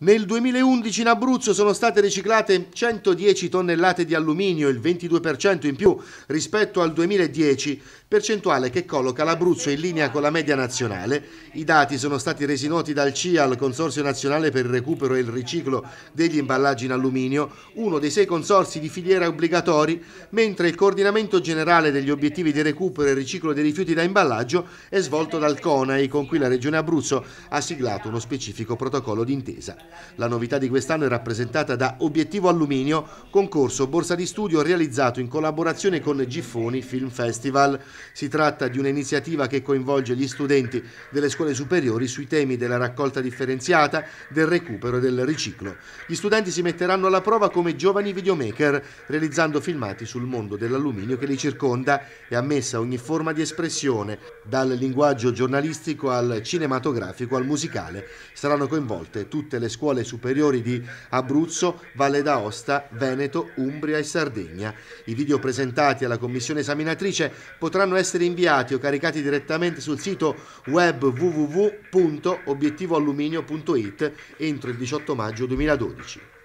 Nel 2011 in Abruzzo sono state riciclate 110 tonnellate di alluminio, il 22% in più rispetto al 2010, percentuale che colloca l'Abruzzo in linea con la media nazionale. I dati sono stati resi noti dal CIAL, Consorzio Nazionale per il Recupero e il Riciclo degli Imballaggi in Alluminio, uno dei sei consorsi di filiera obbligatori, mentre il coordinamento generale degli obiettivi di recupero e riciclo dei rifiuti da imballaggio è svolto dal CONAI, con cui la Regione Abruzzo ha siglato uno specifico protocollo d'intesa. La novità di quest'anno è rappresentata da Obiettivo Alluminio, concorso borsa di studio realizzato in collaborazione con Giffoni Film Festival. Si tratta di un'iniziativa che coinvolge gli studenti delle scuole superiori sui temi della raccolta differenziata, del recupero e del riciclo. Gli studenti si metteranno alla prova come giovani videomaker, realizzando filmati sul mondo dell'alluminio che li circonda e ammessa ogni forma di espressione, dal linguaggio giornalistico al cinematografico al musicale. Saranno coinvolte tutte le scuole scuole superiori di Abruzzo, Valle d'Aosta, Veneto, Umbria e Sardegna. I video presentati alla commissione esaminatrice potranno essere inviati o caricati direttamente sul sito web www.obiettivoalluminio.it entro il 18 maggio 2012.